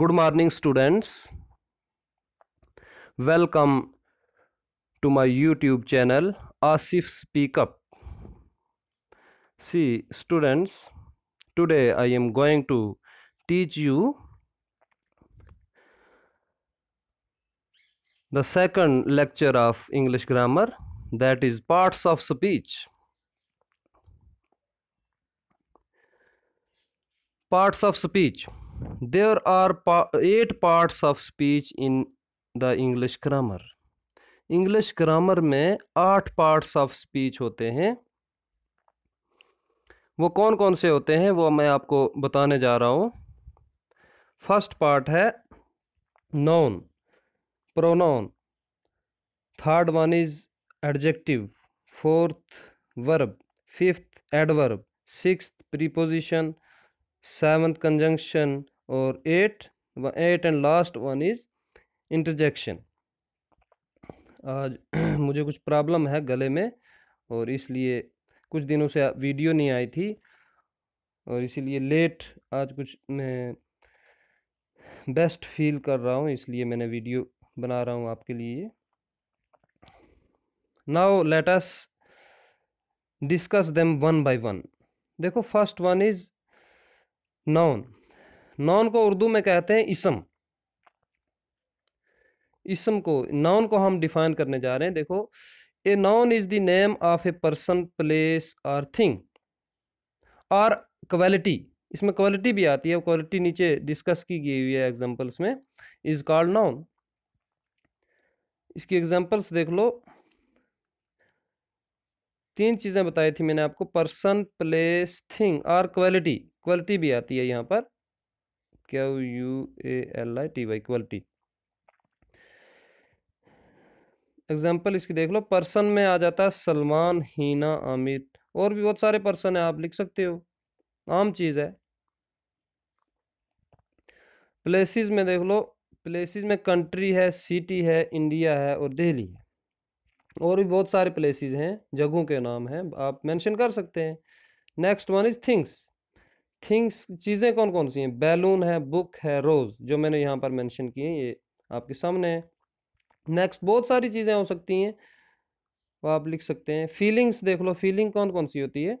good morning students welcome to my youtube channel asif speak up see students today i am going to teach you the second lecture of english grammar that is parts of speech parts of speech there are eight parts of speech in the English grammar English grammar में आठ parts of speech होते हैं वो कौन कौन से होते हैं वो मैं आपको बताने जा रहा हूँ फर्स्ट पार्ट है noun pronoun third one is adjective fourth verb fifth adverb six preposition seventh conjunction और eight eight and last one is interjection आज मुझे कुछ प्रॉब्लम है गले में और इसलिए कुछ दिनों से वीडियो नहीं आई थी और इसीलिए लेट आज कुछ मैं बेस्ट फील कर रहा हूँ इसलिए मैंने वीडियो बना रहा हूँ आपके लिए now let us discuss them one by one देखो first one is noun noun को उर्दू में कहते हैं इसम इसम को नाउन को हम डिफाइन करने जा रहे हैं देखो a noun is the name of a person place or thing और क्वालिटी इसमें क्वालिटी भी आती है क्वालिटी नीचे डिस्कस की गई हुई है एग्जांपल्स में इज़ कॉल्ड नाउन इसकी एग्जांपल्स देख लो तीन चीज़ें बताई थी मैंने आपको पर्सन प्लेस थिंग और क्वालिटी क्वालिटी भी आती है यहाँ पर Q U A L I T Y quality example इसकी देख लो पर्सन में आ जाता है सलमान हीना आमिर और भी बहुत सारे पर्सन है आप लिख सकते हो आम चीज़ है प्लेसेस में देख लो प्लेसेस में कंट्री है सिटी है इंडिया है और दिल्ली है और भी बहुत सारे प्लेसेस हैं जगहों के नाम हैं आप मेंशन कर सकते हैं next one is things things चीज़ें कौन कौन सी हैं बैलून है बुक है रोज़ जो मैंने यहाँ पर मेंशन किए हैं ये आपके सामने है नेक्स्ट बहुत सारी चीज़ें हो सकती हैं वो आप लिख सकते हैं फीलिंग्स देख लो फीलिंग कौन कौन सी होती है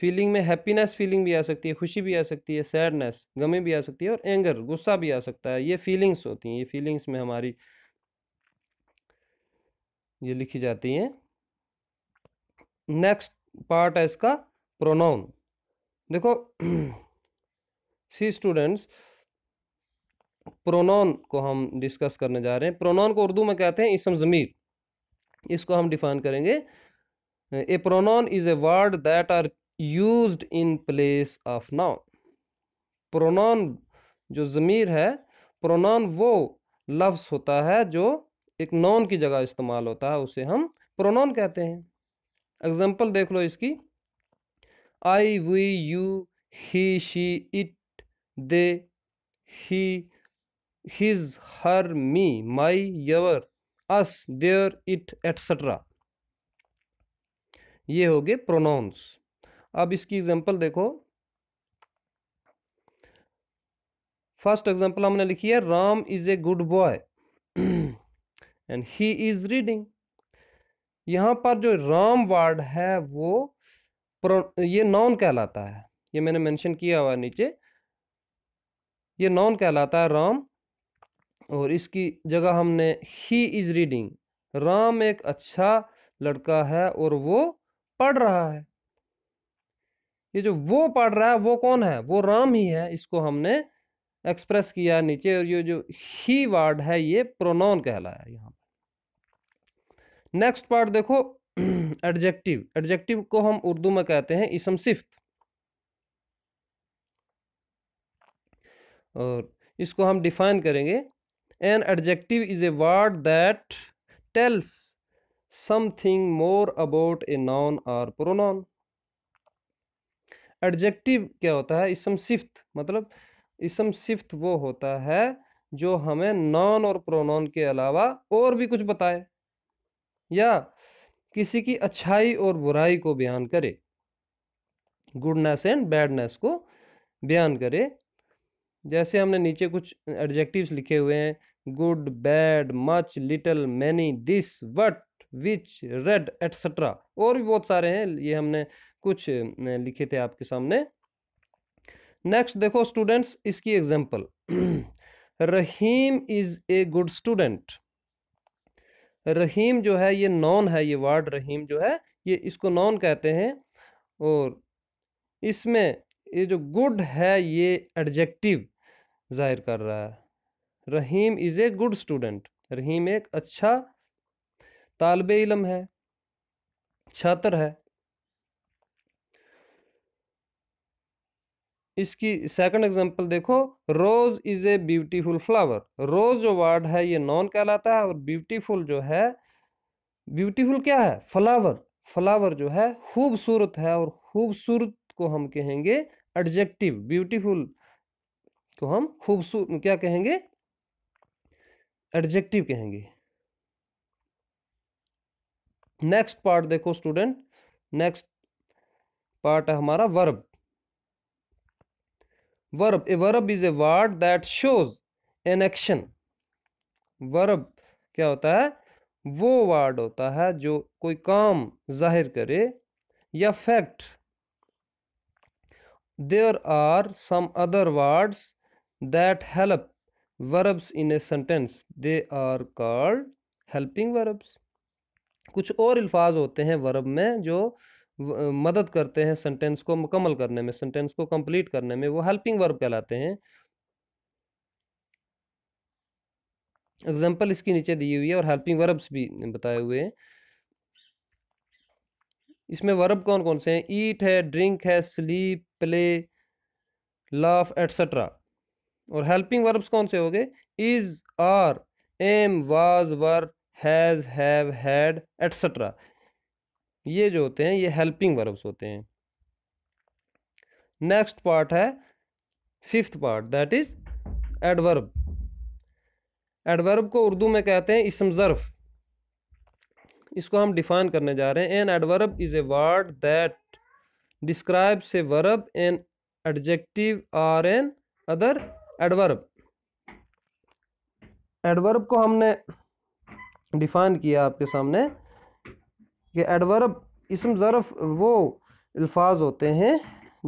फीलिंग में हैप्पीनेस फीलिंग भी आ सकती है खुशी भी आ सकती है सैडनेस गमी भी आ सकती है और एंगर गुस्सा भी आ सकता है ये फीलिंग्स होती हैं ये फीलिंग्स में हमारी ये लिखी जाती हैं नेक्स्ट पार्ट है इसका प्रोनाउन देखो सी स्टूडेंट्स प्रोनाउन को हम डिस्कस करने जा रहे हैं प्रोनॉन को उर्दू में कहते हैं इसम ज़मीर इसको हम डिफाइन करेंगे a pronoun is a word that are use in place of noun pronoun जो ज़मीर है प्रोनाउन वो लफ्स होता है जो एक नॉन की जगह इस्तेमाल होता है उसे हम प्रोनाउन कहते हैं एग्जाम्पल देख लो इसकी I we you he she it they he his her me my your us their it etcetera ये हो गए प्रोनाउंस अब इसकी एग्जांपल देखो फर्स्ट एग्जांपल हमने लिखी है Ram is a good boy and he is reading यहां पर जो राम वर्ड है वो प्रो ये नॉन कहलाता है ये मैंने मेंशन किया हुआ नीचे ये नॉन कहलाता है राम और इसकी जगह हमने ही इज़ रीडिंग राम एक अच्छा लड़का है और वो पढ़ रहा है ये जो वो पढ़ रहा है वो कौन है वो राम ही है इसको हमने एक्सप्रेस किया नीचे और ये जो ही वर्ड है ये प्रोनाउन कहलाया यहाँ पर नेक्स्ट पार्ट देखो एडजेक्टिव एडजेक्टिव को हम उर्दू में कहते हैं इसम सिफ्त और इसको हम डिफाइन करेंगे an adjective is a word that tells something more about a noun or pronoun adjective क्या होता है इसम सिफ्त मतलब इसम सिफ्त वो होता है जो हमें नॉन और प्रोनाउन के अलावा और भी कुछ बताए या किसी की अच्छाई और बुराई को बयान करे गुडनेस एंड बैडनेस को बयान करे जैसे हमने नीचे कुछ एडजेक्टिव्स लिखे हुए हैं good bad much little many this what which red etcetera और भी बहुत सारे हैं ये हमने कुछ लिखे थे आपके सामने नेक्स्ट देखो स्टूडेंट्स इसकी example Rahim is a good student Rahim जो है ये नॉन है ये वर्ड रहीम जो है ये इसको नॉन कहते हैं और इसमें ये जो गुड है ये एडजेक्टिव जाहिर कर रहा है Rahim is a good student Rahim एक अच्छा तालब इलम है छात्र है इसकी सेकंड एग्जांपल देखो rose is a beautiful flower rose जो वर्ड है ये नॉन कहलाता है और ब्यूटीफुल जो है ब्यूटीफुल क्या है फ्लावर फ्लावर जो है खूबसूरत है और खूबसूरत को हम कहेंगे एडजेक्टिव ब्यूटीफुल को हम खूबसूरत क्या कहेंगे एडजेक्टिव कहेंगे नेक्स्ट पार्ट देखो स्टूडेंट नेक्स्ट पार्ट है हमारा verb verb a verb is a word that shows an action verb क्या होता है वो वर्ड होता है जो कोई काम जाहिर करे या fact there are some other words that help verbs in a sentence they are called helping verbs कुछ और अल्फाज होते हैं वर्ब में जो मदद करते हैं सेंटेंस को मुकम्मल करने में सेंटेंस को कंप्लीट करने में वो हेल्पिंग वर्ब कहलाते हैं एग्जाम्पल इसके नीचे दी हुई है और हेल्पिंग वर्ब्स भी बताए हुए हैं इसमें वर्ब कौन कौन से हैं ईट है ड्रिंक है स्लीप प्ले लाफ एट्सट्रा और हेल्पिंग वर्ब्स कौन से हो गए is are am was were has have had etcetera ये जो होते हैं ये हेल्पिंग वर्ब्स होते हैं नेक्स्ट पार्ट है fifth part that is adverb adverb को उर्दू में कहते हैं इसम ज़र्फ़ इसको हम डिफाइन करने जा रहे हैं an adverb is a word that describes a verb an adjective or an other adverb adverb को हमने डिफाइन किया आपके सामने कि एडवर्ब इसम ज़रफ़ वो अल्फाज होते हैं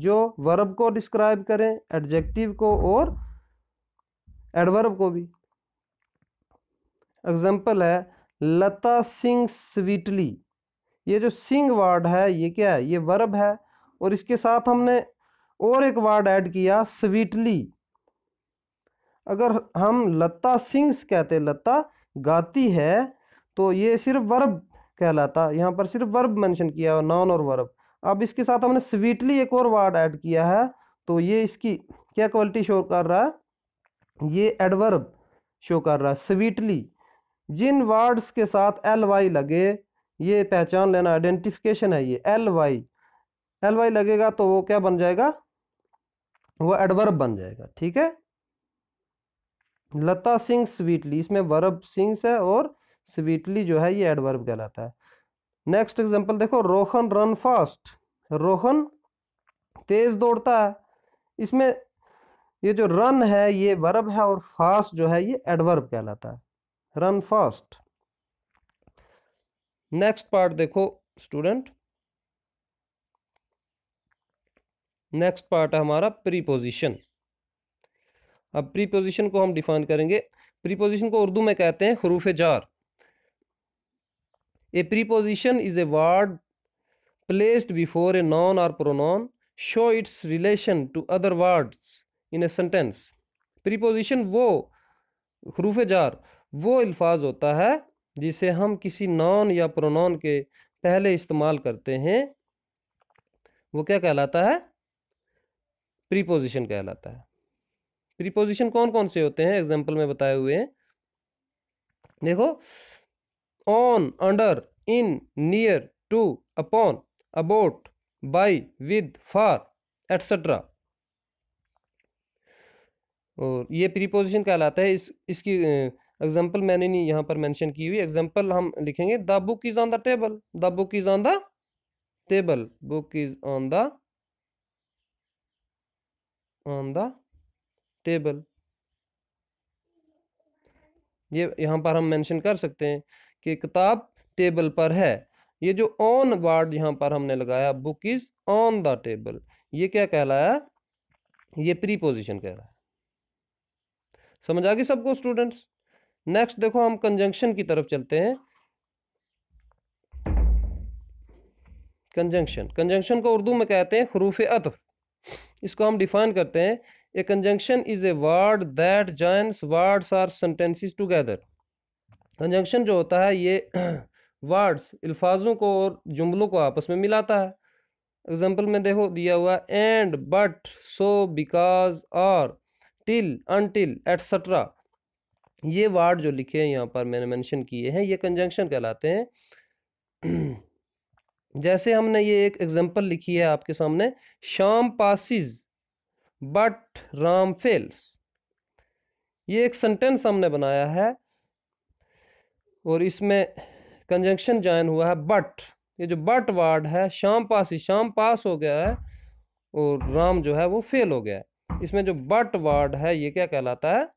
जो वर्ब को डिस्क्राइब करें एडजेक्टिव को और एडवर्ब को भी एग्जांपल है लता सिंह स्वीटली ये जो सिंग वर्ड है ये क्या है ये वर्ब है और इसके साथ हमने और एक वर्ड ऐड किया स्वीटली अगर हम लता सिंग्स कहते लता गाती है तो ये सिर्फ वर्ब कहलाता यहाँ पर सिर्फ वर्ब मेंशन किया हुआ नॉन और वर्ब अब इसके साथ हमने स्वीटली एक और वर्ड ऐड किया है तो ये इसकी क्या क्वालिटी शो कर रहा है ये एडवर्ब शो कर रहा है स्वीटली जिन वर्ड्स के साथ एल वाई लगे ये पहचान लेना आइडेंटिफिकेशन है ये एल वाई एल वाई लगेगा तो वो क्या बन जाएगा वो एडवर्ब बन जाएगा ठीक है लता सिंह स्वीटली इसमें वर्ब सिंग्स है और स्वीटली जो है ये एडवर्ब कहलाता है नेक्स्ट एग्जांपल देखो रोहन रन फास्ट रोहन तेज दौड़ता है इसमें ये जो रन है ये वर्ब है और फास्ट जो है ये एडवर्ब कहलाता है रन फास्ट नेक्स्ट पार्ट देखो स्टूडेंट नेक्स्ट पार्ट है हमारा प्रीपोजिशन अब प्रीपोजिशन को हम डिफाइन करेंगे प्रीपोजिशन को उर्दू में कहते हैं हरूफ जार a preposition is a word placed before a noun or pronoun show its relation to other words in a sentence preposition वो हरूफ जार वो अल्फाज होता है जिसे हम किसी नॉन या प्रोनॉन के पहले इस्तेमाल करते हैं वो क्या कहलाता है प्रीपोजिशन कहलाता है प्रीपोजिशन कौन कौन से होते हैं एग्जाम्पल में बताए हुए हैं देखो on under in near to upon about by with for etc. और ये प्रीपोजिशन कहलाता है इस इसकी एग्जांपल मैंने नहीं यहाँ पर मेंशन की हुई एग्जांपल हम लिखेंगे the book is on the table the book is on the table book is on the on the table ये यहाँ पर हम मेंशन कर सकते हैं कि किताब टेबल पर है ये जो ऑन वर्ड यहाँ पर हमने लगाया book is on the table ये क्या कहलाया ये प्रीपोजिशन कह रहा है समझ आ गई सबको स्टूडेंट्स नेक्स्ट देखो हम कंजंक्शन की तरफ चलते हैं कंजंक्शन कंजंक्शन को उर्दू में कहते हैं हरूफ अतफ इसको हम डिफाइन करते हैं a conjunction is a word that joins words or sentences together conjunction जो होता है ये वर्ड्स अल्फाजों को और जुमलों को आपस में मिलाता है एग्जाम्पल में देखो दिया हुआ and but so because or till until etcetera ये वर्ड जो लिखे हैं यहाँ पर मैंने मेंशन किए हैं ये कंजंक्शन कहलाते हैं जैसे हमने ये एक एग्जांपल लिखी है आपके सामने शाम पासिस बट राम फेल्स ये एक सेंटेंस हमने बनाया है और इसमें कंजंक्शन ज्वाइन हुआ है बट ये जो बट वार्ड है शाम पास ही शाम पास हो गया है और राम जो है वो फेल हो गया है इसमें जो बट वार्ड है ये क्या कहलाता है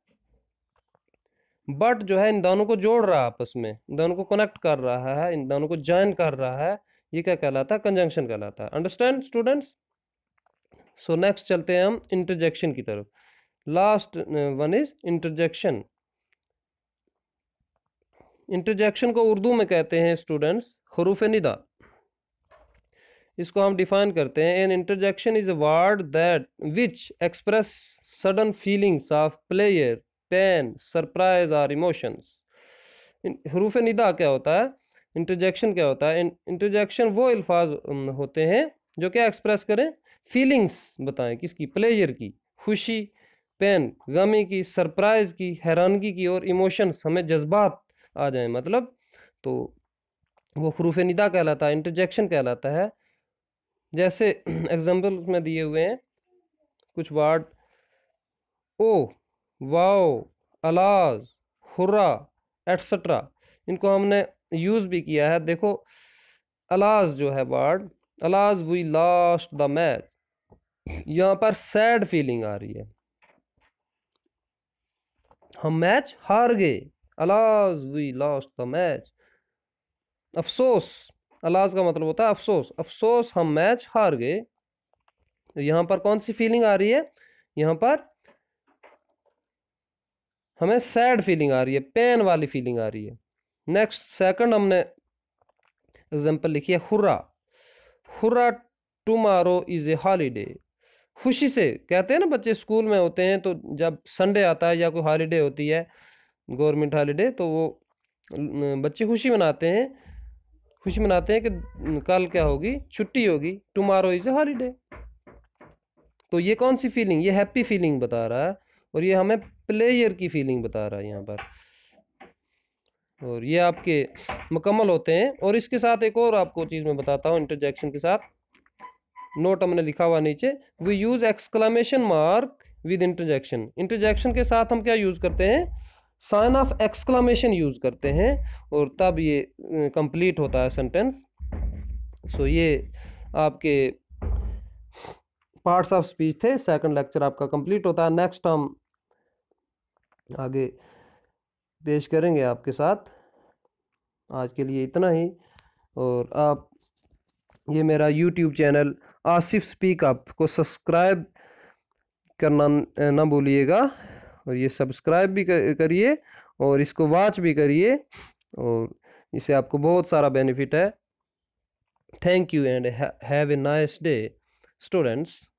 बट जो है इन दोनों को जोड़ रहा है आपस में इन दोनों को कनेक्ट कर रहा है इन दोनों को ज्वाइन कर रहा है ये क्या कहलाता है कंजंक्शन कहलाता है अंडरस्टैंड स्टूडेंट्स सो नेक्स्ट चलते हैं हम इंटरजेक्शन की तरफ last one is interjection interjection को उर्दू में कहते हैं स्टूडेंट्स हरूफ निदा इसको हम डिफाइन करते हैं an interjection is a word that which express sudden feelings of pleasure pain surprise or emotions हरूफ निदा क्या होता है इंटरजेक्शन क्या होता है इंटरजेक्शन वो अल्फाज होते हैं जो क्या एक्सप्रेस करें फीलिंग्स बताएं किसकी प्लेयर की खुशी पेन गमी की सरप्राइज़ की हैरानगी की और इमोशंस हमें जज्बात आ जाए मतलब तो वो हरूफ निदा कहलाता है इंटरजेक्शन कहलाता है जैसे एग्जाम्पल में दिए हुए हैं कुछ word oh wow alas hurrah etcetera इनको हमने यूज़ भी किया है देखो अलाज जो है word alas we lost the match यहाँ पर सैड फीलिंग आ रही है हम मैच हार गए alas we lost the match अफसोस अलाज का मतलब होता है अफसोस अफसोस हम मैच हार गए यहां तो यहाँ पर कौन सी फीलिंग आ रही है यहाँ पर हमें सैड फीलिंग आ रही है पेन वाली फीलिंग आ रही है नेक्स्ट सेकंड हमने एग्जांपल लिखी है hurrah hurrah tomorrow is a holiday खुशी से कहते हैं ना बच्चे स्कूल में होते हैं तो जब संडे आता है या कोई हॉलीडे होती है गवर्नमेंट हॉलीडे तो वो बच्चे खुशी मनाते हैं खुशी मनाते हैं कि कल क्या होगी छुट्टी होगी टुमारो इज़ हॉलीडे तो ये कौन सी फीलिंग ये हैप्पी फीलिंग बता रहा है और ये हमें प्लेयर की फीलिंग बता रहा है यहाँ पर और ये आपके मुकम्मल होते हैं और इसके साथ एक और आपको चीज़ मैं बताता हूँ इंटरजेक्शन के साथ नोट हमने लिखा हुआ नीचे we use exclamation mark with interjection interjection के साथ हम क्या यूज़ करते हैं साइन ऑफ एक्सक्लामेशन यूज़ करते हैं और तब ये कंप्लीट होता है सेंटेंस सो ये आपके पार्ट्स ऑफ स्पीच थे सेकंड लेक्चर आपका कंप्लीट होता है नेक्स्ट हम आगे पेश करेंगे आपके साथ आज के लिए इतना ही और आप ये मेरा YouTube channel Asif speak up को सब्सक्राइब करना ना भूलिएगा और ये सब्सक्राइब भी करिए और इसको वॉच भी करिए और इसे आपको बहुत सारा बेनिफिट है thank you and have a nice day students